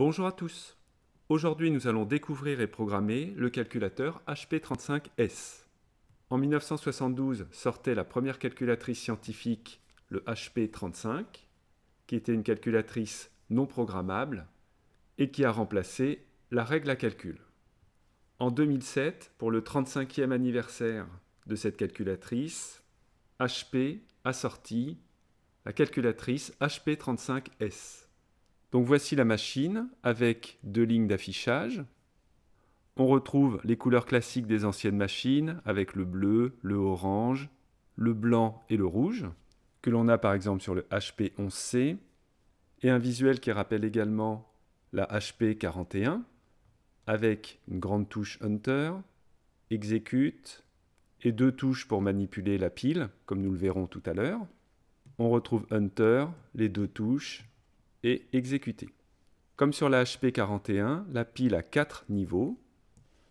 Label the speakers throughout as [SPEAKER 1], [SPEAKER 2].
[SPEAKER 1] Bonjour à tous. Aujourd'hui, nous allons découvrir et programmer le calculateur HP35S. En 1972 sortait la première calculatrice scientifique, le HP35, qui était une calculatrice non programmable et qui a remplacé la règle à calcul. En 2007, pour le 35e anniversaire de cette calculatrice, HP a sorti la calculatrice HP35S. Donc voici la machine avec deux lignes d'affichage. On retrouve les couleurs classiques des anciennes machines avec le bleu, le orange, le blanc et le rouge, que l'on a par exemple sur le HP 11C, et un visuel qui rappelle également la HP 41 avec une grande touche Hunter, Exécute et deux touches pour manipuler la pile, comme nous le verrons tout à l'heure. On retrouve Hunter, les deux touches, et exécuter. Comme sur la HP41, la pile a 4 niveaux.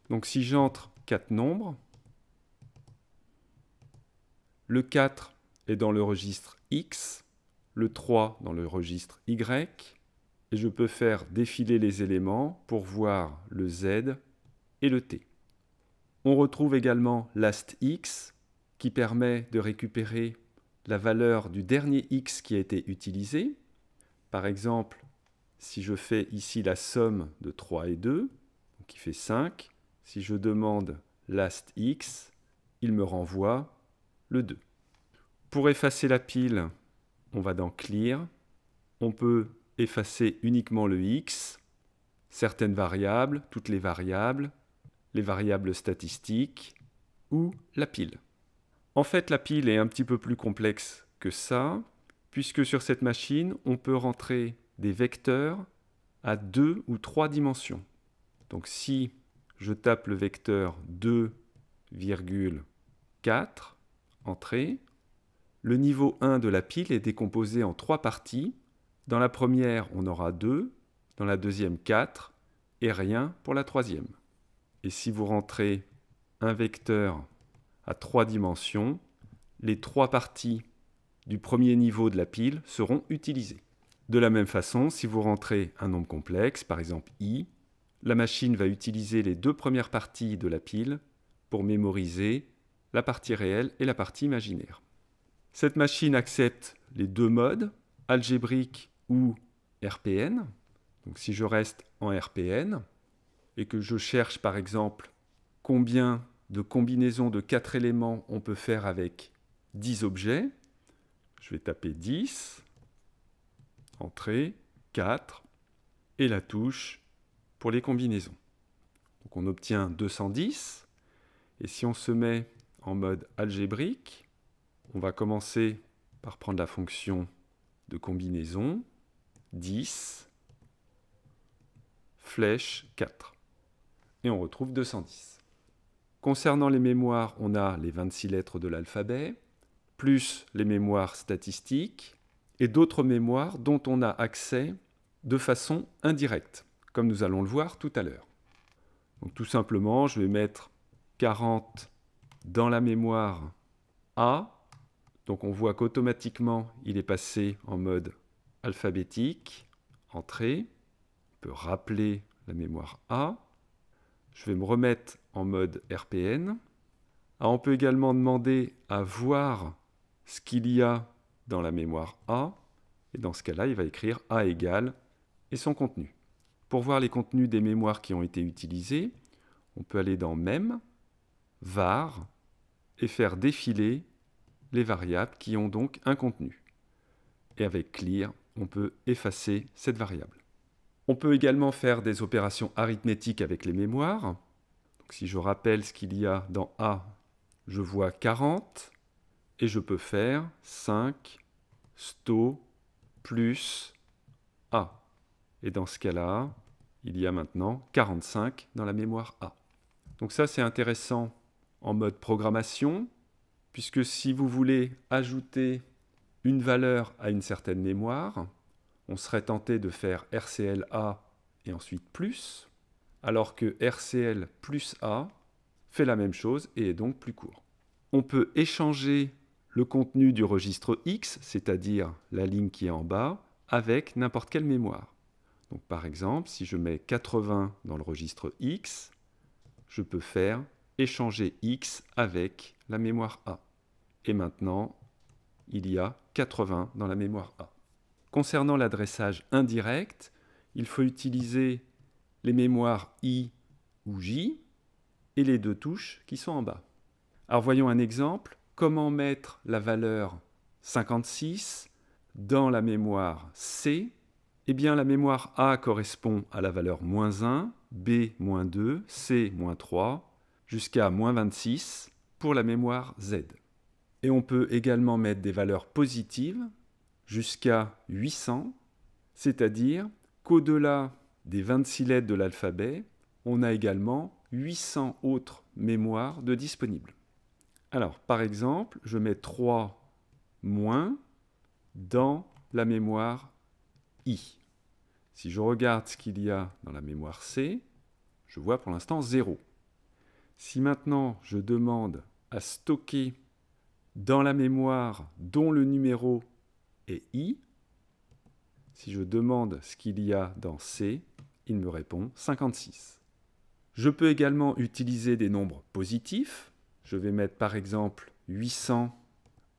[SPEAKER 1] Donc si j'entre 4 nombres, le 4 est dans le registre X, le 3 dans le registre Y, et je peux faire défiler les éléments pour voir le Z et le T. On retrouve également LastX qui permet de récupérer la valeur du dernier X qui a été utilisé, par exemple, si je fais ici la somme de 3 et 2, qui fait 5, si je demande last x, il me renvoie le 2. Pour effacer la pile, on va dans clear. On peut effacer uniquement le x, certaines variables, toutes les variables, les variables statistiques ou la pile. En fait, la pile est un petit peu plus complexe que ça puisque sur cette machine, on peut rentrer des vecteurs à deux ou trois dimensions. Donc si je tape le vecteur 2,4, entrée, le niveau 1 de la pile est décomposé en trois parties. Dans la première, on aura 2, dans la deuxième 4 et rien pour la troisième. Et si vous rentrez un vecteur à trois dimensions, les trois parties du premier niveau de la pile seront utilisés. De la même façon, si vous rentrez un nombre complexe, par exemple i, la machine va utiliser les deux premières parties de la pile pour mémoriser la partie réelle et la partie imaginaire. Cette machine accepte les deux modes, algébrique ou RPN. Donc si je reste en RPN et que je cherche par exemple combien de combinaisons de quatre éléments on peut faire avec 10 objets, je vais taper 10, entrée, 4, et la touche pour les combinaisons. Donc on obtient 210, et si on se met en mode algébrique, on va commencer par prendre la fonction de combinaison, 10, flèche 4. Et on retrouve 210. Concernant les mémoires, on a les 26 lettres de l'alphabet, plus les mémoires statistiques et d'autres mémoires dont on a accès de façon indirecte, comme nous allons le voir tout à l'heure. Donc tout simplement, je vais mettre 40 dans la mémoire A. Donc on voit qu'automatiquement, il est passé en mode alphabétique, entrée. On peut rappeler la mémoire A. Je vais me remettre en mode RPN. Ah, on peut également demander à voir ce qu'il y a dans la mémoire A, et dans ce cas-là, il va écrire A égale et son contenu. Pour voir les contenus des mémoires qui ont été utilisées, on peut aller dans Mem, Var, et faire défiler les variables qui ont donc un contenu. Et avec Clear, on peut effacer cette variable. On peut également faire des opérations arithmétiques avec les mémoires. si je rappelle ce qu'il y a dans A, je vois 40 et je peux faire 5 sto plus A. Et dans ce cas-là, il y a maintenant 45 dans la mémoire A. Donc ça, c'est intéressant en mode programmation, puisque si vous voulez ajouter une valeur à une certaine mémoire, on serait tenté de faire RCL A et ensuite plus, alors que RCL plus A fait la même chose et est donc plus court. On peut échanger le contenu du registre X, c'est-à-dire la ligne qui est en bas, avec n'importe quelle mémoire. Donc par exemple, si je mets 80 dans le registre X, je peux faire échanger X avec la mémoire A. Et maintenant, il y a 80 dans la mémoire A. Concernant l'adressage indirect, il faut utiliser les mémoires I ou J et les deux touches qui sont en bas. Alors voyons un exemple comment mettre la valeur 56 dans la mémoire C, eh bien la mémoire A correspond à la valeur moins 1, B moins 2, C moins 3, jusqu'à moins 26 pour la mémoire Z. Et on peut également mettre des valeurs positives jusqu'à 800, c'est-à-dire qu'au-delà des 26 lettres de l'alphabet, on a également 800 autres mémoires de disponibles. Alors, par exemple, je mets 3 moins dans la mémoire I. Si je regarde ce qu'il y a dans la mémoire C, je vois pour l'instant 0. Si maintenant je demande à stocker dans la mémoire dont le numéro est I, si je demande ce qu'il y a dans C, il me répond 56. Je peux également utiliser des nombres positifs, je vais mettre par exemple 800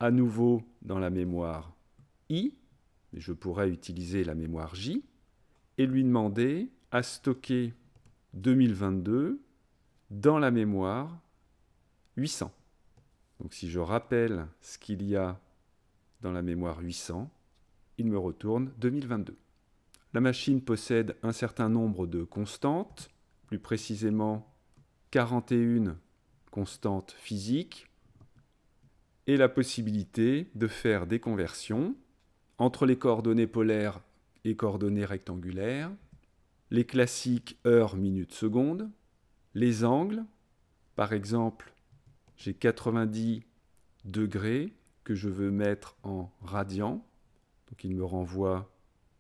[SPEAKER 1] à nouveau dans la mémoire I, mais je pourrais utiliser la mémoire J, et lui demander à stocker 2022 dans la mémoire 800. Donc si je rappelle ce qu'il y a dans la mémoire 800, il me retourne 2022. La machine possède un certain nombre de constantes, plus précisément 41 constante physique et la possibilité de faire des conversions entre les coordonnées polaires et coordonnées rectangulaires, les classiques heures, minutes, secondes, les angles, par exemple, j'ai 90 degrés que je veux mettre en radian, donc il me renvoie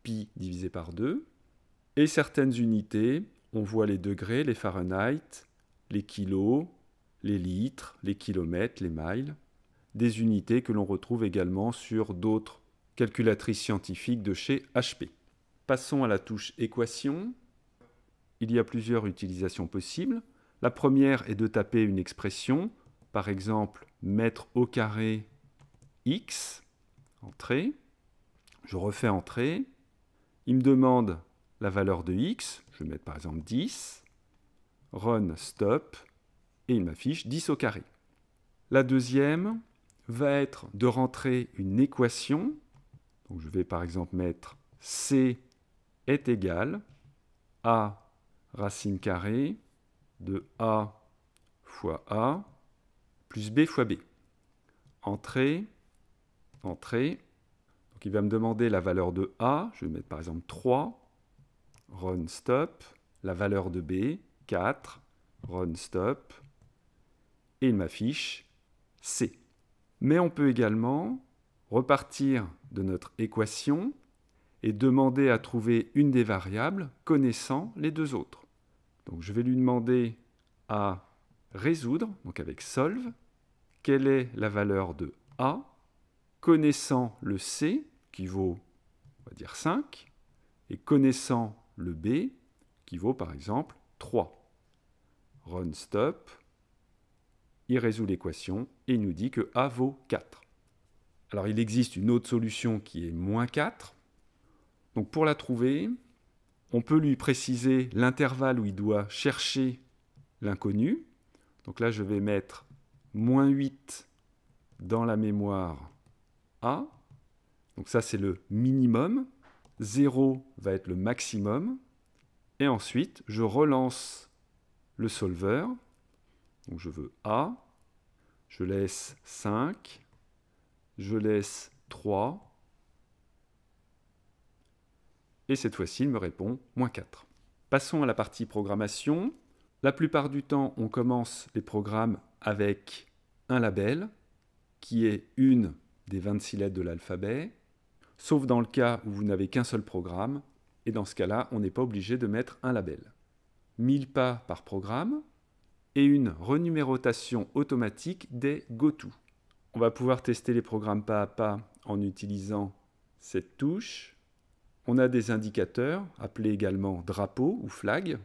[SPEAKER 1] pi divisé par 2, et certaines unités, on voit les degrés, les Fahrenheit, les kilos, les litres, les kilomètres, les miles, des unités que l'on retrouve également sur d'autres calculatrices scientifiques de chez HP. Passons à la touche équation. Il y a plusieurs utilisations possibles. La première est de taper une expression, par exemple mettre au carré x, entrée. Je refais entrée. Il me demande la valeur de x, je vais mettre par exemple 10. Run, stop et il m'affiche 10 au carré. La deuxième va être de rentrer une équation. Donc je vais par exemple mettre C est égal à racine carrée de A fois A plus B fois B. Entrée, entrée. Donc il va me demander la valeur de A, je vais mettre par exemple 3, run stop, la valeur de B, 4, run stop, et il m'affiche C. Mais on peut également repartir de notre équation et demander à trouver une des variables connaissant les deux autres. Donc je vais lui demander à résoudre, donc avec solve, quelle est la valeur de A, connaissant le C, qui vaut, on va dire 5, et connaissant le B, qui vaut par exemple 3. Run stop, il résout l'équation et il nous dit que A vaut 4. Alors il existe une autre solution qui est moins 4. Donc pour la trouver, on peut lui préciser l'intervalle où il doit chercher l'inconnu. Donc là, je vais mettre moins 8 dans la mémoire A. Donc ça, c'est le minimum. 0 va être le maximum. Et ensuite, je relance le solveur donc je veux A, je laisse 5, je laisse 3, et cette fois-ci il me répond moins 4. Passons à la partie programmation. La plupart du temps, on commence les programmes avec un label, qui est une des 26 lettres de l'alphabet, sauf dans le cas où vous n'avez qu'un seul programme, et dans ce cas-là, on n'est pas obligé de mettre un label. 1000 pas par programme, et une renumérotation automatique des goto. On va pouvoir tester les programmes pas à pas en utilisant cette touche. On a des indicateurs, appelés également drapeaux ou flags,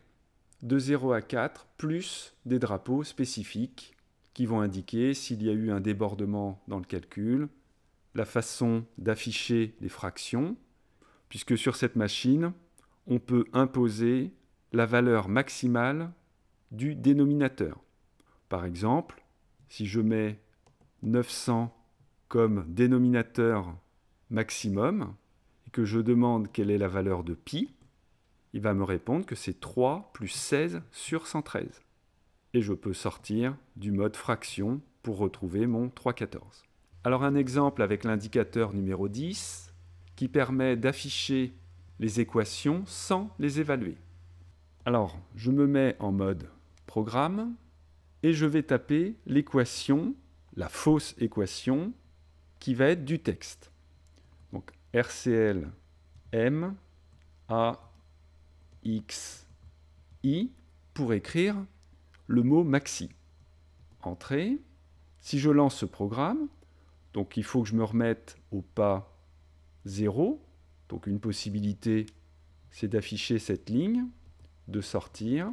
[SPEAKER 1] de 0 à 4, plus des drapeaux spécifiques qui vont indiquer s'il y a eu un débordement dans le calcul, la façon d'afficher les fractions, puisque sur cette machine, on peut imposer la valeur maximale du dénominateur. Par exemple, si je mets 900 comme dénominateur maximum et que je demande quelle est la valeur de pi, il va me répondre que c'est 3 plus 16 sur 113. Et je peux sortir du mode fraction pour retrouver mon 314. Alors un exemple avec l'indicateur numéro 10 qui permet d'afficher les équations sans les évaluer. Alors je me mets en mode programme et je vais taper l'équation, la fausse équation, qui va être du texte. Donc RCL M A X pour écrire le mot maxi. Entrée. Si je lance ce programme, donc il faut que je me remette au pas 0. Donc une possibilité, c'est d'afficher cette ligne, de sortir,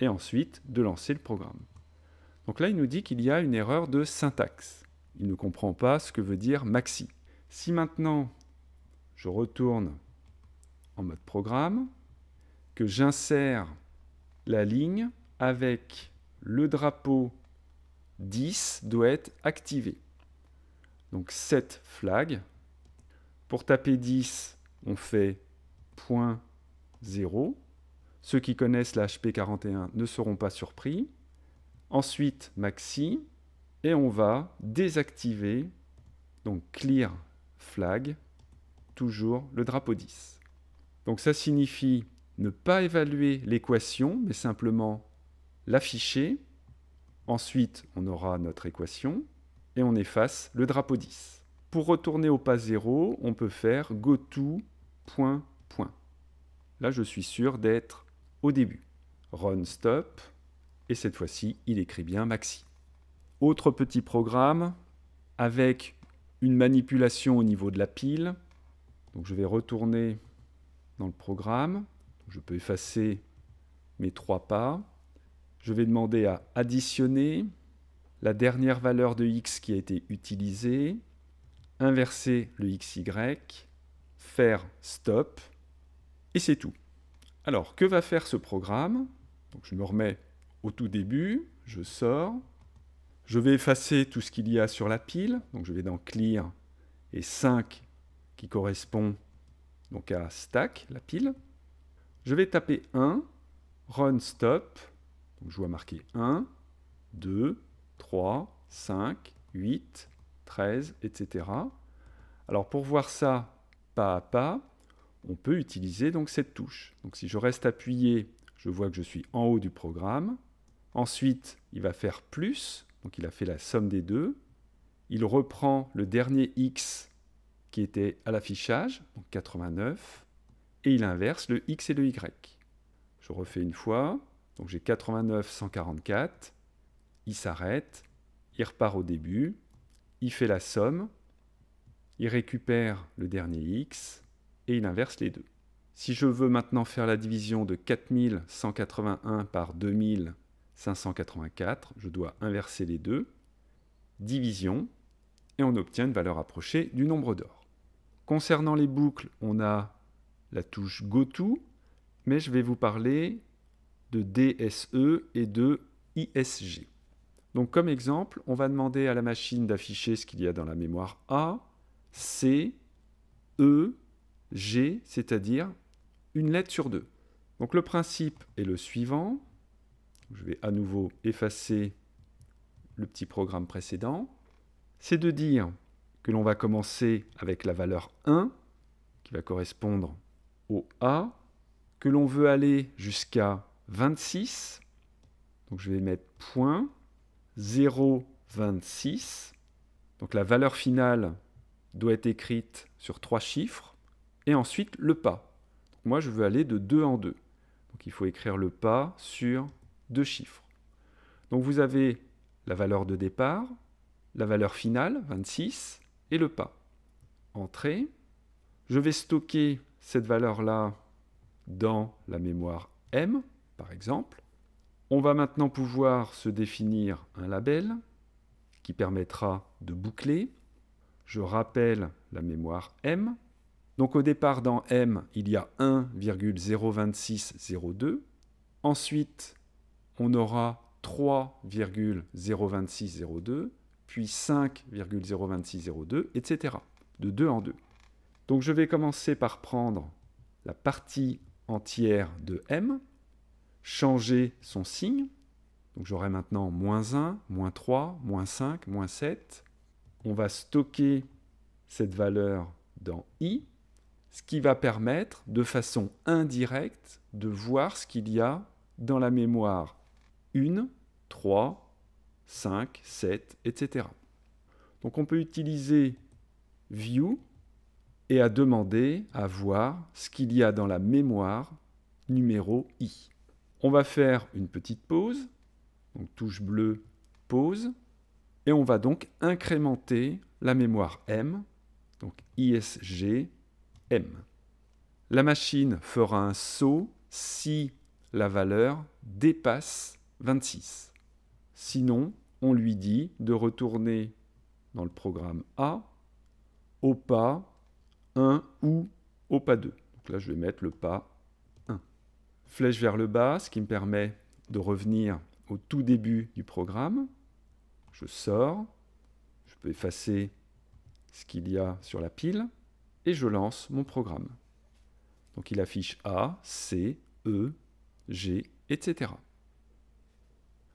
[SPEAKER 1] et ensuite de lancer le programme. Donc là, il nous dit qu'il y a une erreur de syntaxe. Il ne comprend pas ce que veut dire maxi. Si maintenant je retourne en mode programme, que j'insère la ligne avec le drapeau 10 doit être activé. Donc cette flag, pour taper 10, on fait point 0 ceux qui connaissent lhp HP41 ne seront pas surpris. Ensuite, maxi, et on va désactiver, donc clear flag, toujours le drapeau 10. Donc ça signifie ne pas évaluer l'équation, mais simplement l'afficher. Ensuite, on aura notre équation et on efface le drapeau 10. Pour retourner au pas 0, on peut faire goto point point. Là, je suis sûr d'être au début. Run stop, et cette fois-ci, il écrit bien maxi. Autre petit programme avec une manipulation au niveau de la pile. Donc je vais retourner dans le programme. Je peux effacer mes trois pas. Je vais demander à additionner la dernière valeur de x qui a été utilisée, inverser le xy, faire stop, et c'est tout. Alors, que va faire ce programme Je me remets au tout début, je sors, je vais effacer tout ce qu'il y a sur la pile, donc je vais dans Clear et 5 qui correspond donc à Stack, la pile. Je vais taper 1, Run Stop, je vois marquer 1, 2, 3, 5, 8, 13, etc. Alors pour voir ça pas à pas, on peut utiliser donc cette touche. Donc si je reste appuyé, je vois que je suis en haut du programme. Ensuite, il va faire plus, donc il a fait la somme des deux. Il reprend le dernier x qui était à l'affichage, donc 89, et il inverse le x et le y. Je refais une fois, donc j'ai 89, 144, il s'arrête, il repart au début, il fait la somme, il récupère le dernier x, et il inverse les deux. Si je veux maintenant faire la division de 4181 par 2584, je dois inverser les deux, division, et on obtient une valeur approchée du nombre d'or. Concernant les boucles, on a la touche GoTo, mais je vais vous parler de DSE et de ISG. Donc comme exemple, on va demander à la machine d'afficher ce qu'il y a dans la mémoire A, C, E, G, c'est-à-dire une lettre sur deux. Donc le principe est le suivant. Je vais à nouveau effacer le petit programme précédent. C'est de dire que l'on va commencer avec la valeur 1, qui va correspondre au A, que l'on veut aller jusqu'à 26. Donc je vais mettre point 0,26. Donc la valeur finale doit être écrite sur trois chiffres et ensuite le pas. moi, je veux aller de 2 en 2. Donc il faut écrire le pas sur deux chiffres. Donc vous avez la valeur de départ, la valeur finale, 26, et le pas. Entrée. Je vais stocker cette valeur-là dans la mémoire M, par exemple. On va maintenant pouvoir se définir un label qui permettra de boucler. Je rappelle la mémoire M. Donc au départ, dans M, il y a 1,02602. Ensuite, on aura 3,02602, puis 5,02602, etc. De 2 en 2. Donc je vais commencer par prendre la partie entière de M, changer son signe. Donc j'aurai maintenant moins 1, moins 3, moins 5, moins 7. On va stocker cette valeur dans I, ce qui va permettre de façon indirecte de voir ce qu'il y a dans la mémoire 1, 3, 5, 7, etc. Donc on peut utiliser view et à demander à voir ce qu'il y a dans la mémoire numéro i. On va faire une petite pause, donc touche bleue, pause, et on va donc incrémenter la mémoire m, donc ISG M. La machine fera un saut si la valeur dépasse 26. Sinon, on lui dit de retourner dans le programme A au pas 1 ou au pas 2. Donc là, je vais mettre le pas 1. Flèche vers le bas, ce qui me permet de revenir au tout début du programme. Je sors, je peux effacer ce qu'il y a sur la pile et je lance mon programme. Donc il affiche A, C, E, G, etc.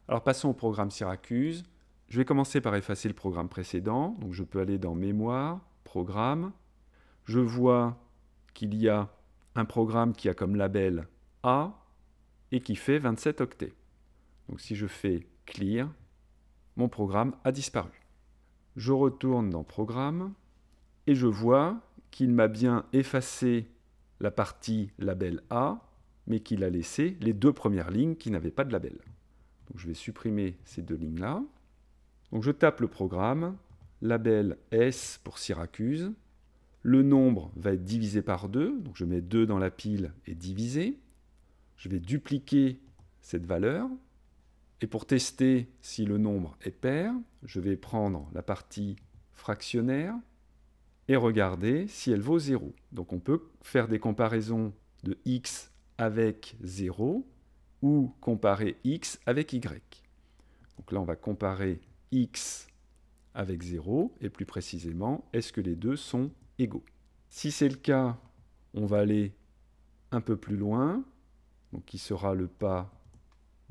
[SPEAKER 1] Alors passons au programme Syracuse. Je vais commencer par effacer le programme précédent. Donc je peux aller dans Mémoire, Programme. Je vois qu'il y a un programme qui a comme label A et qui fait 27 octets. Donc si je fais Clear, mon programme a disparu. Je retourne dans Programme et je vois qu'il m'a bien effacé la partie label A, mais qu'il a laissé les deux premières lignes qui n'avaient pas de label. je vais supprimer ces deux lignes-là. Donc je tape le programme, label S pour Syracuse. Le nombre va être divisé par 2, donc je mets 2 dans la pile et divisé. Je vais dupliquer cette valeur. Et pour tester si le nombre est pair, je vais prendre la partie fractionnaire, et regarder si elle vaut 0. Donc on peut faire des comparaisons de x avec 0 ou comparer x avec y. Donc là, on va comparer x avec 0, et plus précisément, est-ce que les deux sont égaux Si c'est le cas, on va aller un peu plus loin, donc qui sera le pas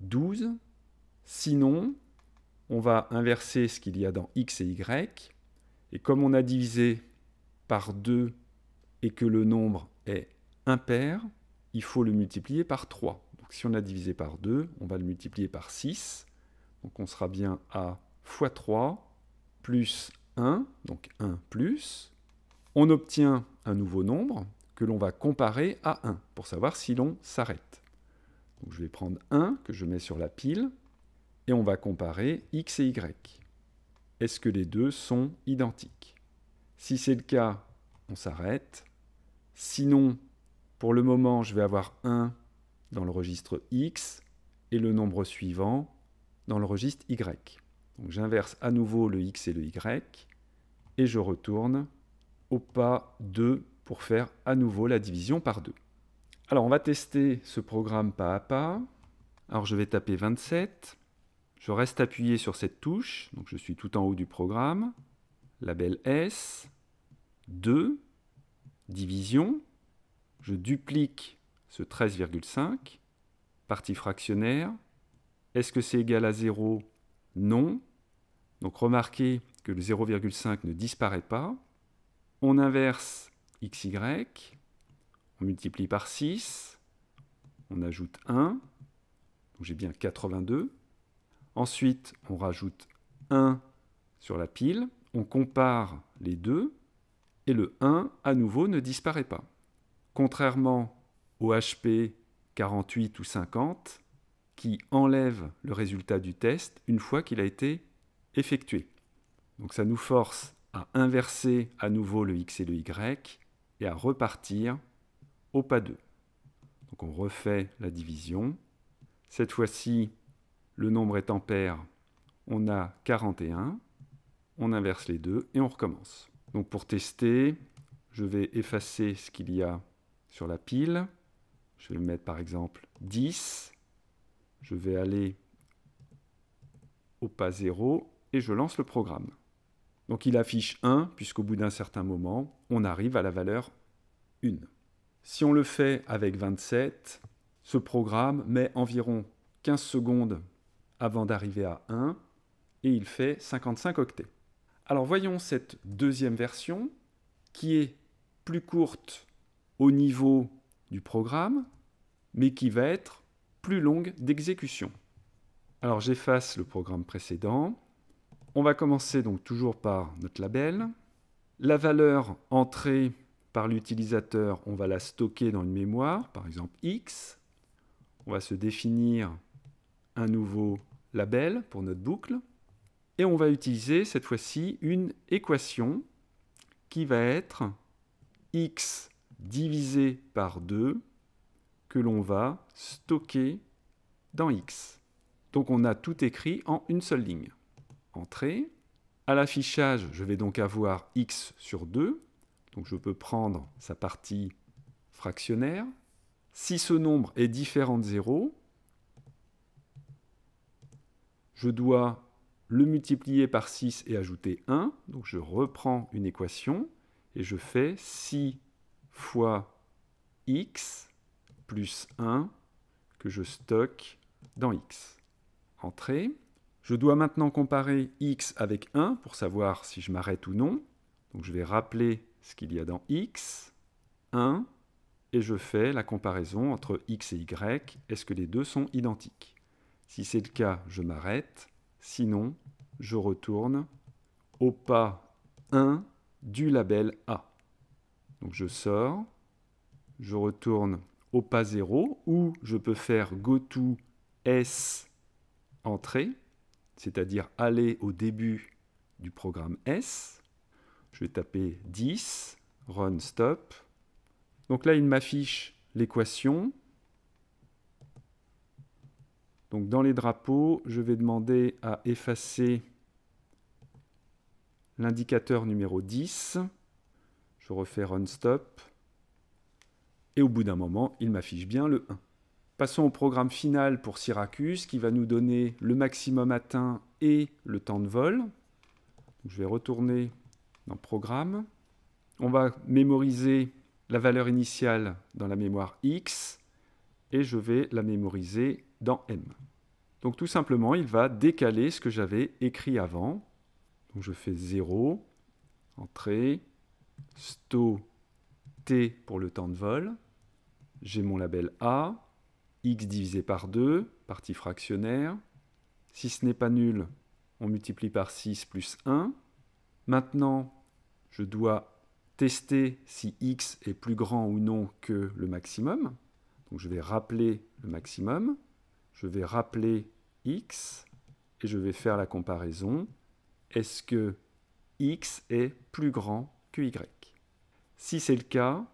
[SPEAKER 1] 12. Sinon, on va inverser ce qu'il y a dans x et y, et comme on a divisé par 2 et que le nombre est impair, il faut le multiplier par 3. Donc si on a divisé par 2, on va le multiplier par 6. Donc on sera bien à x 3 plus 1, donc 1 plus. On obtient un nouveau nombre que l'on va comparer à 1 pour savoir si l'on s'arrête. je vais prendre 1 que je mets sur la pile et on va comparer x et y. Est-ce que les deux sont identiques si c'est le cas, on s'arrête. Sinon, pour le moment, je vais avoir 1 dans le registre X et le nombre suivant dans le registre Y. Donc j'inverse à nouveau le X et le Y et je retourne au pas 2 pour faire à nouveau la division par 2. Alors on va tester ce programme pas à pas. Alors je vais taper 27. Je reste appuyé sur cette touche, donc je suis tout en haut du programme label S, 2, division, je duplique ce 13,5, partie fractionnaire, est-ce que c'est égal à 0 Non. Donc remarquez que le 0,5 ne disparaît pas. On inverse xy, on multiplie par 6, on ajoute 1, j'ai bien 82. Ensuite, on rajoute 1 sur la pile, on compare les deux et le 1 à nouveau ne disparaît pas. Contrairement au HP 48 ou 50 qui enlève le résultat du test une fois qu'il a été effectué. Donc ça nous force à inverser à nouveau le x et le y et à repartir au pas 2. Donc on refait la division. Cette fois-ci, le nombre est en paire. On a 41 on inverse les deux et on recommence. Donc pour tester, je vais effacer ce qu'il y a sur la pile. Je vais mettre par exemple 10. Je vais aller au pas 0 et je lance le programme. Donc il affiche 1 puisqu'au bout d'un certain moment, on arrive à la valeur 1. Si on le fait avec 27, ce programme met environ 15 secondes avant d'arriver à 1 et il fait 55 octets. Alors voyons cette deuxième version qui est plus courte au niveau du programme, mais qui va être plus longue d'exécution. Alors j'efface le programme précédent. On va commencer donc toujours par notre label. La valeur entrée par l'utilisateur, on va la stocker dans une mémoire, par exemple X. On va se définir un nouveau label pour notre boucle. Et on va utiliser cette fois-ci une équation qui va être x divisé par 2 que l'on va stocker dans x. Donc on a tout écrit en une seule ligne. Entrée. À l'affichage, je vais donc avoir x sur 2. Donc je peux prendre sa partie fractionnaire. Si ce nombre est différent de 0, je dois le multiplier par 6 et ajouter 1. Donc je reprends une équation et je fais 6 fois x plus 1 que je stocke dans x. Entrée. Je dois maintenant comparer x avec 1 pour savoir si je m'arrête ou non. Donc je vais rappeler ce qu'il y a dans x, 1, et je fais la comparaison entre x et y. Est-ce que les deux sont identiques Si c'est le cas, je m'arrête. Sinon, je retourne au pas 1 du label A. Donc je sors, je retourne au pas 0 ou je peux faire goto S entrée, c'est-à-dire aller au début du programme S. Je vais taper 10, run stop. Donc là, il m'affiche l'équation donc dans les drapeaux, je vais demander à effacer l'indicateur numéro 10. Je refais Run Stop. Et au bout d'un moment, il m'affiche bien le 1. Passons au programme final pour Syracuse qui va nous donner le maximum atteint et le temps de vol. je vais retourner dans Programme. On va mémoriser la valeur initiale dans la mémoire X et je vais la mémoriser dans M. Donc tout simplement, il va décaler ce que j'avais écrit avant. Donc je fais 0, entrée, sto, t pour le temps de vol. J'ai mon label A, x divisé par 2, partie fractionnaire. Si ce n'est pas nul, on multiplie par 6 plus 1. Maintenant, je dois tester si x est plus grand ou non que le maximum. Donc je vais rappeler le maximum je vais rappeler x et je vais faire la comparaison. Est-ce que x est plus grand que y Si c'est le cas,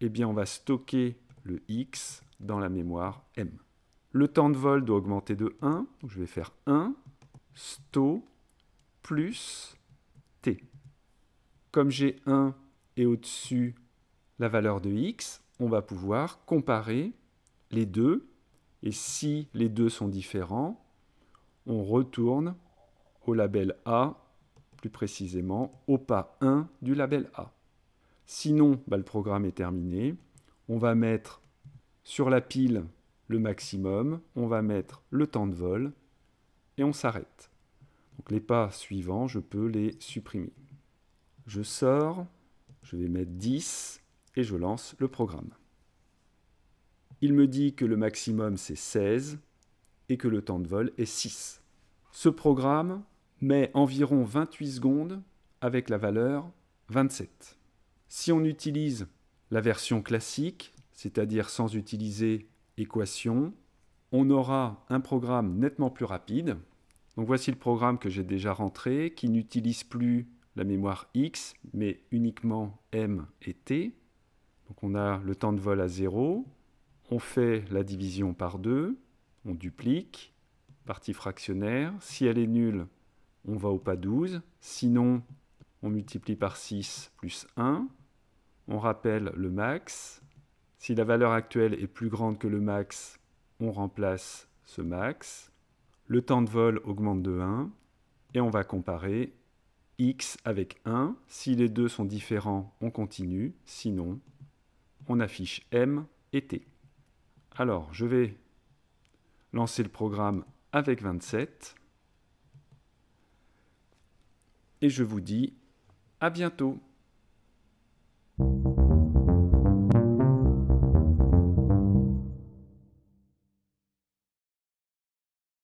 [SPEAKER 1] eh bien on va stocker le x dans la mémoire m. Le temps de vol doit augmenter de 1, donc je vais faire 1 sto plus t. Comme j'ai 1 et au-dessus la valeur de x, on va pouvoir comparer les deux et si les deux sont différents, on retourne au label A, plus précisément au pas 1 du label A. Sinon, bah, le programme est terminé. On va mettre sur la pile le maximum, on va mettre le temps de vol et on s'arrête. Donc les pas suivants, je peux les supprimer. Je sors, je vais mettre 10 et je lance le programme. Il me dit que le maximum c'est 16 et que le temps de vol est 6. Ce programme met environ 28 secondes avec la valeur 27. Si on utilise la version classique, c'est-à-dire sans utiliser équation, on aura un programme nettement plus rapide. Donc voici le programme que j'ai déjà rentré, qui n'utilise plus la mémoire X, mais uniquement M et T. Donc on a le temps de vol à 0, on fait la division par 2, on duplique, partie fractionnaire. Si elle est nulle, on va au pas 12. Sinon, on multiplie par 6 plus 1. On rappelle le max. Si la valeur actuelle est plus grande que le max, on remplace ce max. Le temps de vol augmente de 1. Et on va comparer x avec 1. Si les deux sont différents, on continue. Sinon, on affiche m et t. Alors, je vais lancer le programme avec 27. Et je vous dis à bientôt.